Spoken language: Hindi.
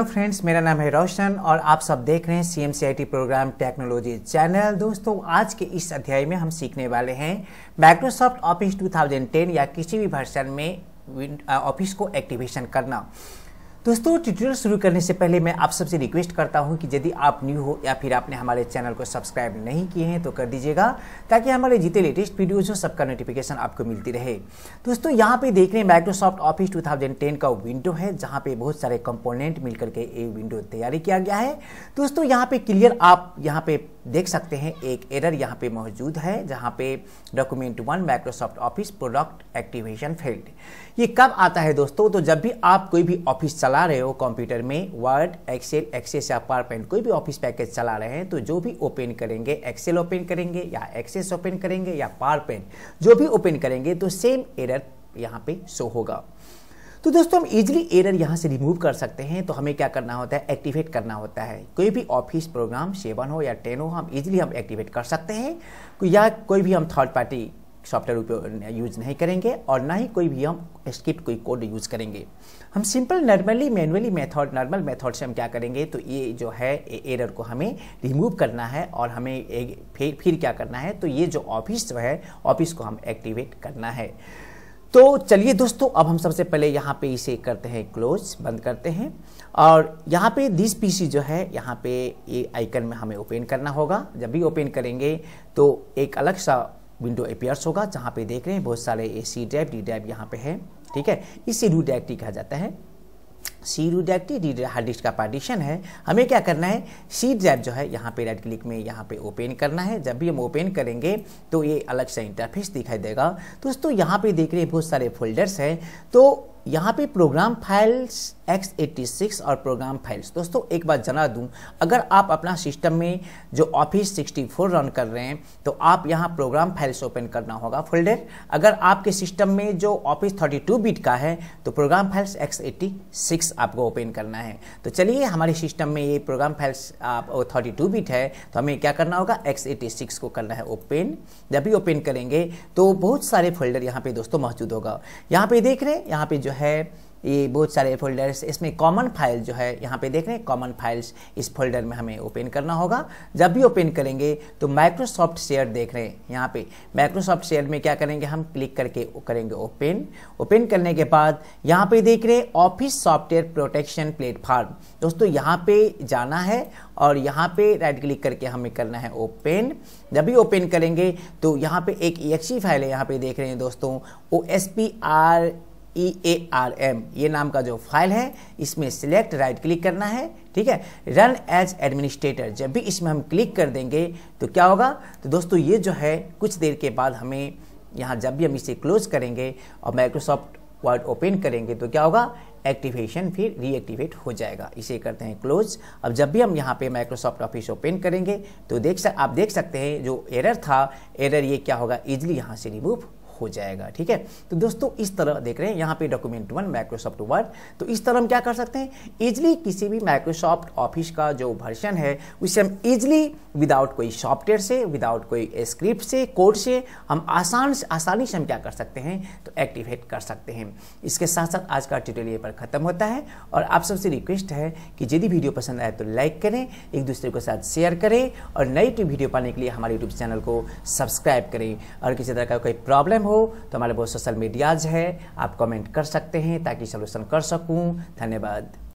हेलो फ्रेंड्स मेरा नाम है रोशन और आप सब देख रहे हैं C M C I T program technology channel दोस्तों आज के इस अध्याय में हम सीखने वाले हैं माइक्रोसॉफ्ट ऑफिस 2010 या किसी भी वर्षन में ऑफिस को एक्टिवेशन करना तो दोस्तों ट्यूटोरियल शुरू करने से पहले मैं आप सबसे रिक्वेस्ट करता हूं कि यदि आप न्यू हो या फिर आपने हमारे चैनल को सब्सक्राइब नहीं किए हैं तो कर दीजिएगा ताकि हमारे जितने लेटेस्ट वीडियोज हो सबका नोटिफिकेशन आपको मिलती रहे दोस्तों यहाँ पे देख रहे हैं माइक्रोसॉफ्ट ऑफिस 2010 का विंडो है जहाँ पे बहुत सारे कंपोनेंट मिलकर के ये विंडो तैयारी किया गया है दोस्तों यहाँ पे क्लियर आप यहाँ पे देख सकते हैं एक एरर यहाँ पे मौजूद है जहाँ पे document one Microsoft Office product activation failed ये कब आता है दोस्तों तो जब भी आप कोई भी ऑफिस चला चला रहे हो कंप्यूटर में वर्ड एक्सेल एक्सेस या पावर पॉइंट कोई भी ऑफिस पैकेज चला रहे हैं तो जो भी ओपन करेंगे एक्सेल ओपन करेंगे या एक्सेस ओपन करेंगे या पावर पॉइंट जो भी ओपन करेंगे तो सेम एरर यहाँ पे शो होगा तो दोस्तों हम इजीली एरर यहाँ से रिमूव कर सकते हैं तो हमें क्या करना होता है एक्टिवेट करना होता है कोई भी ऑफिस प्रोग्राम सेवन हो या टेन हो हम इजीली हम एक्टिवेट कर सकते हैं या कोई भी हम थर्ड पार्टी सॉफ्टवेयर उपयोग यूज नहीं करेंगे और ना ही कोई भी हम स्क्रिप्ट कोई कोड यूज करेंगे हम simple normally manually method normal method से हम क्या करेंगे तो ये जो है एरर को हमें रिमूव करना है और हमें एक फिर फिर क्या करना है तो ये जो ऑफिस जो है ऑफिस को हम एक्टिवेट करना है तो चलिए दोस्तों अब हम सबसे पहले यहाँ पे इसे करते हैं क्लोज बंद करते हैं और यहाँ पे दिस पीसी जो है यहाँ पे ये आइकन में हमें ओपन करना होगा जब भी ओपन करेंगे तो एक अलग सा विंडो अपेयर्स होगा जहाँ पे देख रहे हैं बहुत सारे ए सी डैप डी डैप यहाँ पे है ठीक है इसे रू डैक्टी कहा जाता है सी रू डैक्टी डी हार्ड डिस्क का पार्टीशन है हमें क्या करना है सी ड्राइव जो है यहाँ पे राइट क्लिक में यहाँ पे ओपन करना है जब भी हम ओपन करेंगे तो ये अलग सा इंटरफेस दिखाई देगा दोस्तों यहाँ पे देख रहे हैं बहुत सारे फोल्डर्स हैं तो यहाँ पे प्रोग्राम फाइल्स x86 और प्रोग्राम फाइल्स दोस्तों एक बात जना दूं अगर आप अपना सिस्टम में जो ऑफिस 64 रन कर रहे हैं तो आप यहाँ प्रोग्राम फाइल्स ओपन करना होगा फोल्डर अगर आपके सिस्टम में जो ऑफिस 32 बिट का है तो प्रोग्राम फाइल्स x86 आपको ओपन करना है तो चलिए हमारे सिस्टम में ये प्रोग्राम फाइल्स आप थर्टी बिट है तो हमें क्या करना होगा एक्स को करना है ओपन जब भी ओपन करेंगे तो बहुत सारे फोल्डर यहाँ पे दोस्तों मौजूद होगा यहाँ पे देख रहे हैं यहाँ पे जो है है ये बहुत सारे फोल्डर्स इसमें कॉमन फाइल जो है यहाँ पे देख रहे हैं कॉमन फाइल्स इस फोल्डर में हमें ओपन करना होगा जब भी ओपन करेंगे तो माइक्रोसॉफ्ट शेयर देख रहे हैं यहाँ पे माइक्रोसॉफ्ट शेयर में क्या करेंगे हम क्लिक करके करेंगे ओपन ओपन करने के बाद यहाँ पे देख रहे हैं ऑफिस सॉफ्टवेयर प्रोटेक्शन प्लेटफॉर्म दोस्तों यहाँ पे जाना है और यहाँ पे राइट क्लिक करके हमें करना है ओपन जब भी ओपन करेंगे तो यहाँ पे एक ई फाइल है यहाँ पे देख रहे हैं दोस्तों O S P R E A R M ये नाम का जो फाइल है इसमें सिलेक्ट राइट क्लिक करना है ठीक है रन एज एडमिनिस्ट्रेटर जब भी इसमें हम क्लिक कर देंगे तो क्या होगा तो दोस्तों ये जो है कुछ देर के बाद हमें यहाँ जब भी हम इसे क्लोज करेंगे और माइक्रोसॉफ्ट वर्ड ओपन करेंगे तो क्या होगा एक्टिवेशन फिर रीएक्टिवेट हो जाएगा इसे करते हैं क्लोज अब जब भी हम यहाँ पे माइक्रोसॉफ्ट ऑफिस ओपन करेंगे तो देख सक आप देख सकते हैं जो एरर था एरर ये क्या होगा इजली यहाँ से रिमूव हो जाएगा ठीक है तो दोस्तों इस तरह देख रहे हैं यहाँ पे डॉक्यूमेंट वन माइक्रोसॉफ्ट वर्ड तो इस तरह हम क्या कर सकते हैं इजली किसी भी माइक्रोसॉफ्ट ऑफिस का जो वर्जन है उसे हम ईजिली विदाउट कोई सॉफ्टवेयर से विदाउट कोई स्क्रिप्ट से कोड से हम आसान आसानी से हम क्या कर सकते हैं तो एक्टिवेट कर सकते हैं इसके साथ साथ आज का ट्यूटोरियल ये पर ख़त्म होता है और आप सबसे रिक्वेस्ट है कि यदि वीडियो पसंद आए तो लाइक करें एक दूसरे के साथ शेयर करें और नई वीडियो पाने के लिए हमारे यूट्यूब चैनल को सब्सक्राइब करें और किसी तरह का कोई प्रॉब्लम हो तो हमारे बहुत सोशल मीडियाज है आप कमेंट कर सकते हैं ताकि सोल्यूशन कर सकूँ धन्यवाद